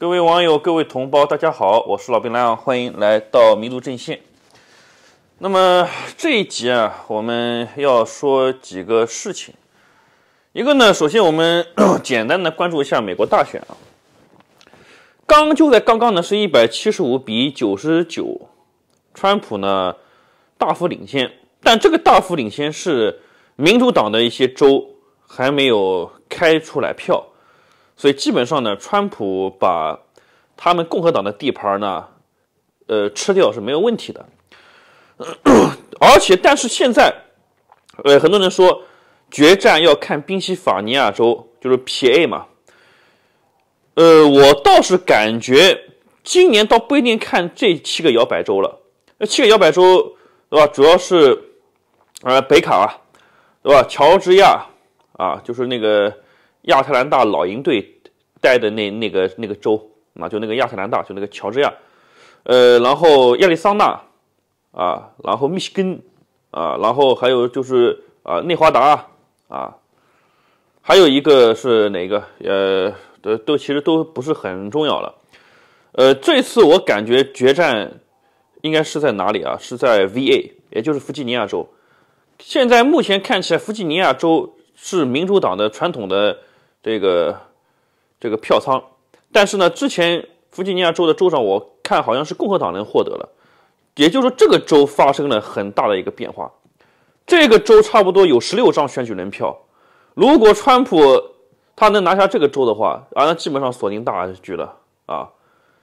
各位网友，各位同胞，大家好，我是老兵蓝，欢迎来到民族阵线。那么这一集啊，我们要说几个事情。一个呢，首先我们 简单的关注一下美国大选啊。刚就在刚刚呢，是175比99，川普呢大幅领先，但这个大幅领先是民主党的一些州还没有开出来票。所以基本上呢，川普把他们共和党的地盘呢，呃，吃掉是没有问题的。而且，但是现在，呃，很多人说决战要看宾夕法尼亚州，就是 P A 嘛。呃，我倒是感觉今年倒不一定看这七个摇摆州了。那七个摇摆州，对吧？主要是，呃，北卡啊，对吧？乔治亚啊，就是那个。亚特兰大老鹰队带的那那个那个州啊，就那个亚特兰大，就那个乔治亚，呃，然后亚利桑那啊，然后密西根啊，然后还有就是啊，内华达啊，还有一个是哪个？呃，都其实都不是很重要了。呃，这次我感觉决战应该是在哪里啊？是在 VA，也就是弗吉尼亚州。现在目前看起来，弗吉尼亚州是民主党的传统的。这个这个票仓，但是呢，之前弗吉尼亚州的州长，我看好像是共和党人获得了，也就是说，这个州发生了很大的一个变化。这个州差不多有十六张选举人票，如果川普他能拿下这个州的话，啊，那基本上锁定大局了啊。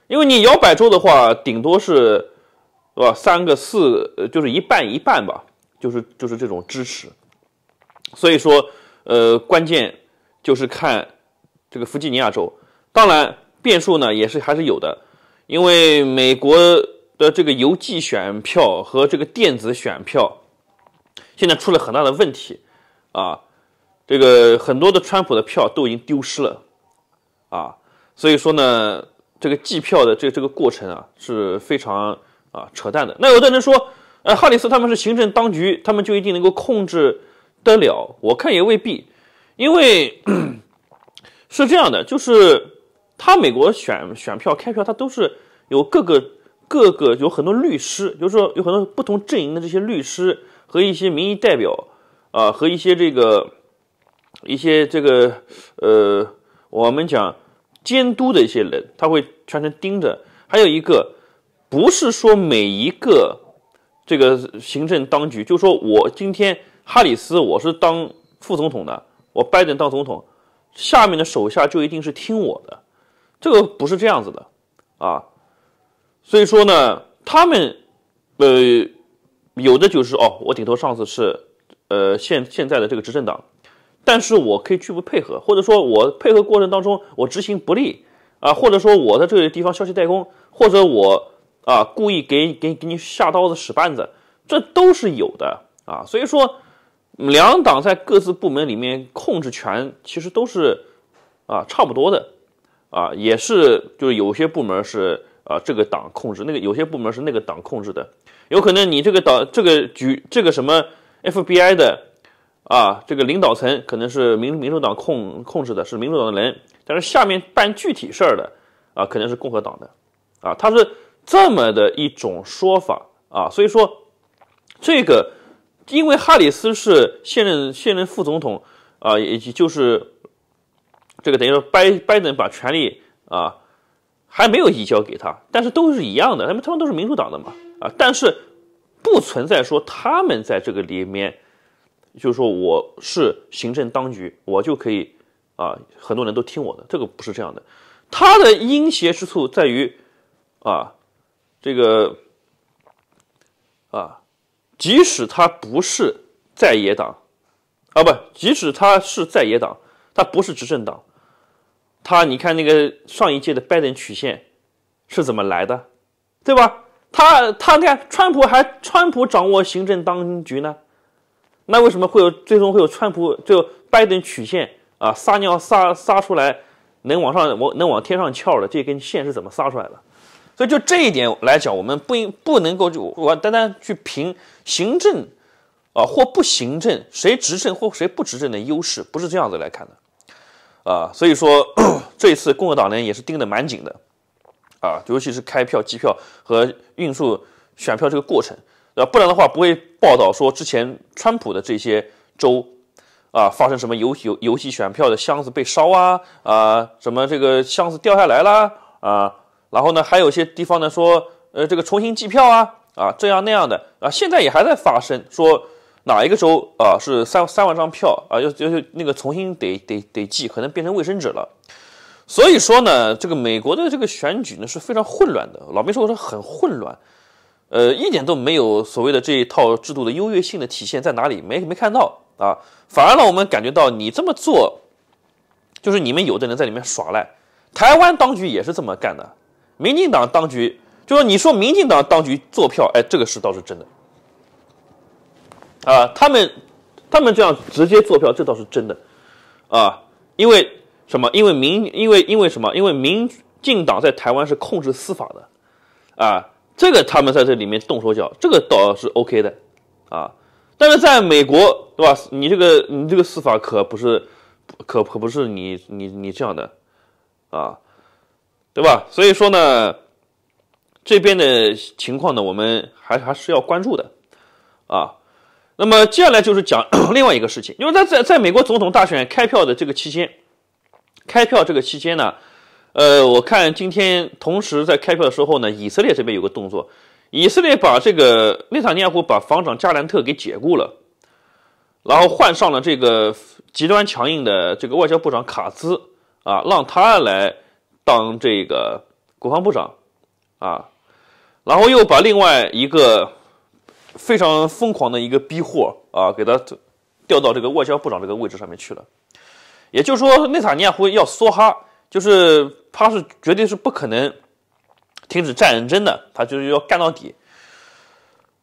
因为你摇摆州的话，顶多是是吧，三个四，就是一半一半吧，就是就是这种支持。所以说，呃，关键。就是看这个弗吉尼亚州，当然变数呢也是还是有的，因为美国的这个邮寄选票和这个电子选票现在出了很大的问题啊，这个很多的川普的票都已经丢失了啊，所以说呢，这个计票的这这个过程啊是非常啊扯淡的。那有的人说，呃，哈里斯他们是行政当局，他们就一定能够控制得了，我看也未必。因为 是这样的，就是他美国选选票开票，他都是有各个各个有很多律师，就是说有很多不同阵营的这些律师和一些民意代表啊，和一些这个一些这个呃，我们讲监督的一些人，他会全程盯着。还有一个不是说每一个这个行政当局，就说我今天哈里斯我是当副总统的。我拜登当总统，下面的手下就一定是听我的，这个不是这样子的啊。所以说呢，他们，呃，有的就是哦，我顶头上司是，呃，现现在的这个执政党，但是我可以拒不配合，或者说我配合过程当中我执行不力啊，或者说我在这个地方消息怠工，或者我啊故意给给给你下刀子使绊子，这都是有的啊。所以说。两党在各自部门里面控制权其实都是，啊，差不多的，啊，也是，就是有些部门是啊这个党控制，那个有些部门是那个党控制的，有可能你这个党这个局这个什么 FBI 的，啊，这个领导层可能是民民主党控控制的，是民主党的人，但是下面办具体事儿的啊，可能是共和党的，啊，他是这么的一种说法啊，所以说这个。因为哈里斯是现任现任副总统，啊，以及就是这个等于说拜拜登把权力啊还没有移交给他，但是都是一样的，他们他们都是民主党的嘛，啊，但是不存在说他们在这个里面，就是说我是行政当局，我就可以啊，很多人都听我的，这个不是这样的。他的阴邪之处在于，啊，这个啊。即使他不是在野党，啊不，即使他是在野党，他不是执政党，他你看那个上一届的拜登曲线是怎么来的，对吧？他他看川普还川普掌握行政当局呢，那为什么会有最终会有川普就拜登曲线啊撒尿撒撒出来能往上往能往天上翘的这根线是怎么撒出来的？所以就这一点来讲，我们不应不能够就我单单去评行政，啊或不行政，谁执政或谁不执政的优势，不是这样子来看的，啊，所以说 这一次共和党呢也是盯得蛮紧的，啊，尤其是开票计票和运输选票这个过程，啊，不然的话不会报道说之前川普的这些州，啊，发生什么游戏游戏选票的箱子被烧啊啊，什么这个箱子掉下来啦啊。然后呢，还有一些地方呢说，呃，这个重新计票啊，啊，这样那样的啊，现在也还在发生，说哪一个州啊是三三万张票啊，要要求那个重新得得得计，可能变成卫生纸了。所以说呢，这个美国的这个选举呢是非常混乱的，老梅说是很混乱，呃，一点都没有所谓的这一套制度的优越性的体现在哪里，没没看到啊，反而让我们感觉到你这么做，就是你们有的人在里面耍赖，台湾当局也是这么干的。民进党当局就说：“你说民进党当局做票，哎，这个事倒是真的，啊，他们他们这样直接做票，这倒是真的，啊，因为什么？因为民，因为因为什么？因为民进党在台湾是控制司法的，啊，这个他们在这里面动手脚，这个倒是 OK 的，啊，但是在美国，对吧？你这个你这个司法可不是，可可不是你你你这样的，啊。”对吧？所以说呢，这边的情况呢，我们还还是要关注的啊。那么接下来就是讲 另外一个事情，因为在在美国总统大选开票的这个期间，开票这个期间呢，呃，我看今天同时在开票的时候呢，以色列这边有个动作，以色列把这个内塔尼亚胡把防长加兰特给解雇了，然后换上了这个极端强硬的这个外交部长卡兹啊，让他来。当这个国防部长啊，然后又把另外一个非常疯狂的一个逼货啊，给他调到这个外交部长这个位置上面去了。也就是说，内塔尼亚胡要梭哈，就是他是绝对是不可能停止战争的，他就是要干到底。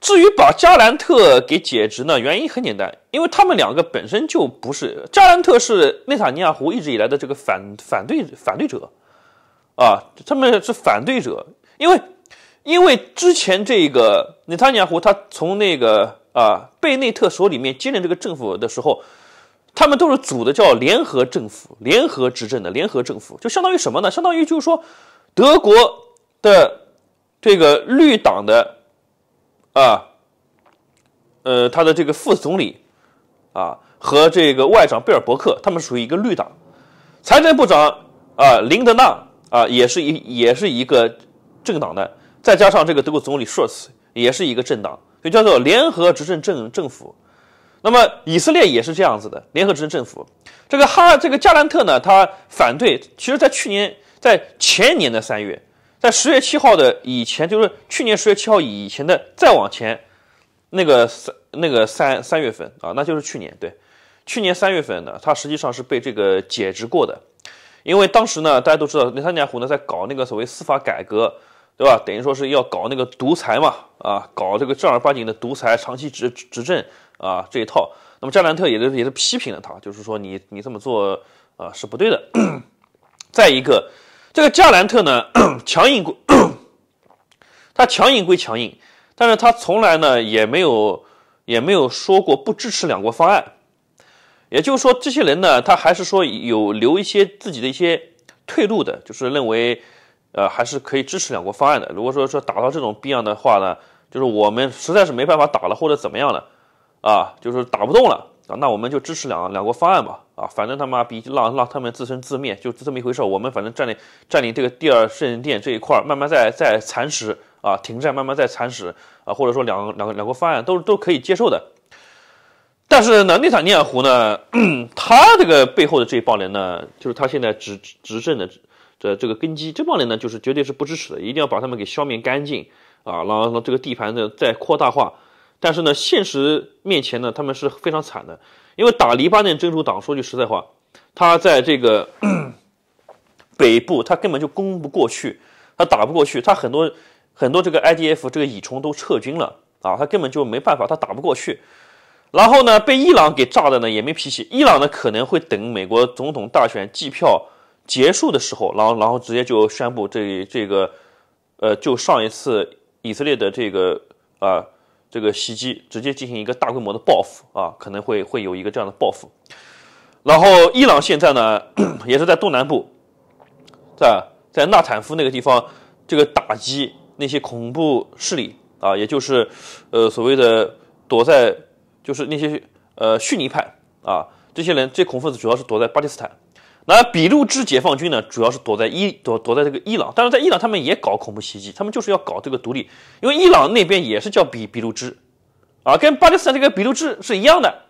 至于把加兰特给解职呢，原因很简单，因为他们两个本身就不是加兰特是内塔尼亚胡一直以来的这个反反对反对者。啊，他们是反对者，因为，因为之前这个内塔尼亚胡他从那个啊贝内特手里面接任这个政府的时候，他们都是组的叫联合政府，联合执政的联合政府，就相当于什么呢？相当于就是说，德国的这个绿党的啊，呃，他的这个副总理啊和这个外长贝尔伯克他们属于一个绿党，财政部长啊林德纳。啊，也是一，也是一个政党的，再加上这个德国总理尔茨也是一个政党，就叫做联合执政政政府。那么以色列也是这样子的，联合执政政府。这个哈，这个加兰特呢，他反对，其实在去年，在前年的三月，在十月七号的以前，就是去年十月七号以前的，再往前，那个三，那个三三月份啊，那就是去年，对，去年三月份的，他实际上是被这个解职过的。因为当时呢，大家都知道零三年胡呢在搞那个所谓司法改革，对吧？等于说是要搞那个独裁嘛，啊，搞这个正儿八经的独裁长期执执政啊这一套。那么加兰特也是也是批评了他，就是说你你这么做啊是不对的。再一个，这个加兰特呢 强硬归 他强硬归强硬，但是他从来呢也没有也没有说过不支持两国方案。也就是说，这些人呢，他还是说有留一些自己的一些退路的，就是认为，呃，还是可以支持两国方案的。如果说说打到这种必样的话呢，就是我们实在是没办法打了，或者怎么样了，啊，就是打不动了啊，那我们就支持两两国方案吧，啊，反正他妈逼让让他们自生自灭，就这么一回事。我们反正占领占领这个第二圣殿这一块，慢慢再再蚕食啊，停战慢慢再蚕食啊，或者说两两两国方案都都可以接受的。但是呢，内塔尼亚胡呢，他这个背后的这帮人呢，就是他现在执执政的这这个根基，这帮人呢，就是绝对是不支持的，一定要把他们给消灭干净啊！然后呢，这个地盘呢再扩大化。但是呢，现实面前呢，他们是非常惨的，因为打黎巴嫩真主党，说句实在话，他在这个 北部，他根本就攻不过去，他打不过去，他很多很多这个 IDF 这个乙虫都撤军了啊，他根本就没办法，他打不过去。然后呢，被伊朗给炸的呢也没脾气。伊朗呢可能会等美国总统大选计票结束的时候，然后然后直接就宣布这这个，呃，就上一次以色列的这个啊这个袭击，直接进行一个大规模的报复啊，可能会会有一个这样的报复。然后伊朗现在呢 也是在东南部，在在纳坦夫那个地方，这个打击那些恐怖势力啊，也就是呃所谓的躲在。就是那些呃，逊尼派啊，这些人，这恐怖分子主要是躲在巴基斯坦。那俾路支解放军呢，主要是躲在伊，躲躲在这个伊朗。但是在伊朗，他们也搞恐怖袭击，他们就是要搞这个独立，因为伊朗那边也是叫俾俾路支，啊，跟巴基斯坦这个俾路支是一样的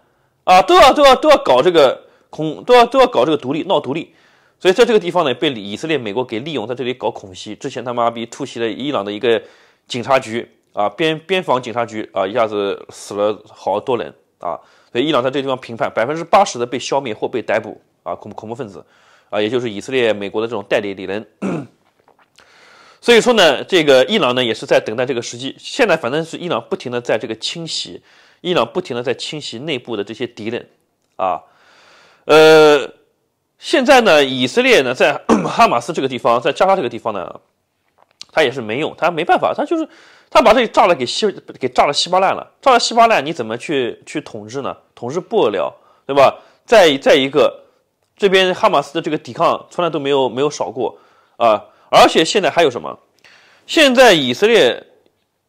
啊，都要都要都要搞这个恐，都要都要搞这个独立，闹独立。所以在这个地方呢，被以色列、美国给利用，在这里搞恐袭。之前他妈逼突袭了伊朗的一个警察局。啊，边边防警察局啊，一下子死了好多人啊，所以伊朗在这个地方平叛，百分之八十的被消灭或被逮捕啊，恐恐怖分子，啊，也就是以色列、美国的这种代理人。所以说呢，这个伊朗呢也是在等待这个时机，现在反正是伊朗不停的在这个清洗，伊朗不停的在清洗内部的这些敌人，啊，呃，现在呢，以色列呢在 哈马斯这个地方，在加沙这个地方呢。他也是没用，他没办法，他就是他把这里炸了给稀给炸了稀巴烂了，炸了稀巴烂你怎么去去统治呢？统治不了，对吧？再再一个，这边哈马斯的这个抵抗从来都没有没有少过啊，而且现在还有什么？现在以色列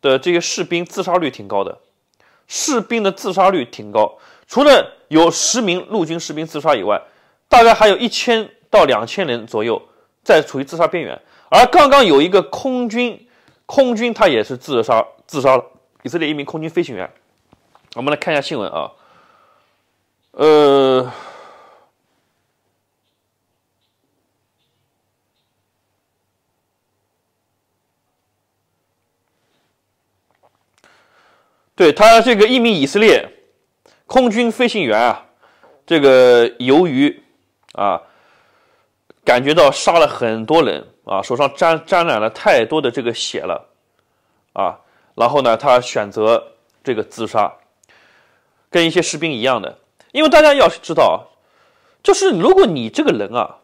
的这些士兵自杀率挺高的，士兵的自杀率挺高，除了有十名陆军士兵自杀以外，大概还有一千到两千人左右在处于自杀边缘。而刚刚有一个空军，空军他也是自杀自杀了。以色列一名空军飞行员，我们来看一下新闻啊。呃，对他这个一名以色列空军飞行员啊，这个由于啊感觉到杀了很多人。啊，手上沾沾染了太多的这个血了，啊，然后呢，他选择这个自杀，跟一些士兵一样的，因为大家要知道，就是如果你这个人啊，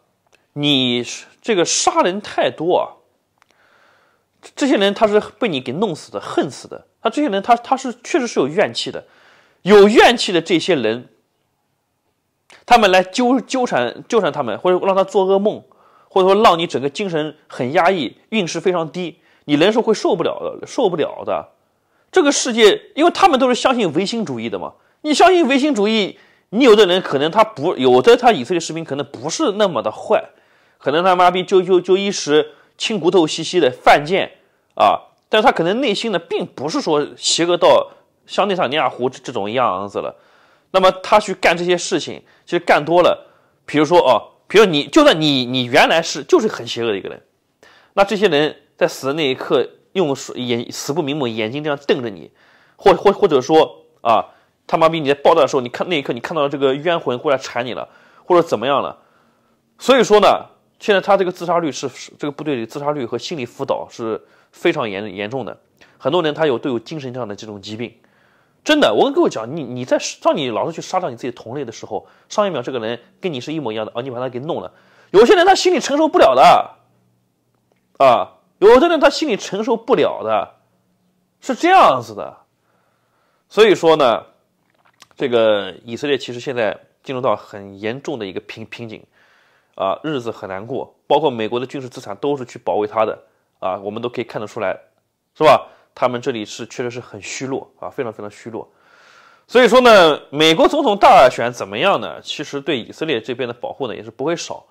你这个杀人太多啊，这些人他是被你给弄死的，恨死的，他这些人他他是确实是有怨气的，有怨气的这些人，他们来纠纠缠纠缠他们，或者让他做噩梦。或者说让你整个精神很压抑，运势非常低，你人是会受不了的，受不了的。这个世界，因为他们都是相信唯心主义的嘛。你相信唯心主义，你有的人可能他不，有的他以色列士兵可能不是那么的坏，可能他妈逼就就就一时清骨头兮兮的犯贱啊，但是他可能内心呢并不是说邪恶到像内塔尼亚胡这种样子了。那么他去干这些事情，其实干多了，比如说啊。比如你，就算你你原来是就是很邪恶的一个人，那这些人在死的那一刻，用眼死不瞑目，眼睛这样瞪着你，或或或者说啊，他妈逼你在报道的时候，你看那一刻你看到了这个冤魂过来缠你了，或者怎么样了？所以说呢，现在他这个自杀率是这个部队里自杀率和心理辅导是非常严严重的，很多人他有都有精神上的这种疾病。真的，我跟各位讲，你你在让你老是去杀掉你自己同类的时候，上一秒这个人跟你是一模一样的啊，你把他给弄了，有些人他心里承受不了的，啊，有的人他心里承受不了的，是这样子的，所以说呢，这个以色列其实现在进入到很严重的一个瓶瓶颈，啊，日子很难过，包括美国的军事资产都是去保卫他的，啊，我们都可以看得出来，是吧？他们这里是确实是很虚弱啊，非常非常虚弱。所以说呢，美国总统大选怎么样呢？其实对以色列这边的保护呢也是不会少。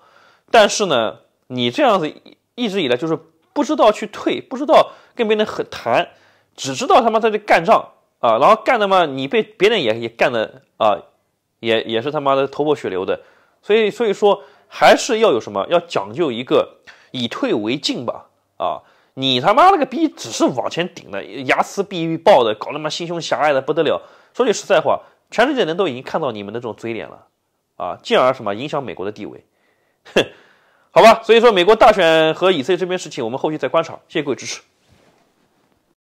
但是呢，你这样子一直以来就是不知道去退，不知道跟别人很谈，只知道他妈在这干仗啊，然后干的嘛，你被别人也也干的啊，也也是他妈的头破血流的。所以所以说还是要有什么要讲究一个以退为进吧，啊。你他妈了个逼，只是往前顶的，睚眦必欲报的，搞他妈心胸狭隘的不得了。说句实在话，全世界人都已经看到你们那种嘴脸了，啊，进而什么影响美国的地位？哼，好吧。所以说，美国大选和以色列这边事情，我们后续再观察。谢谢各位支持。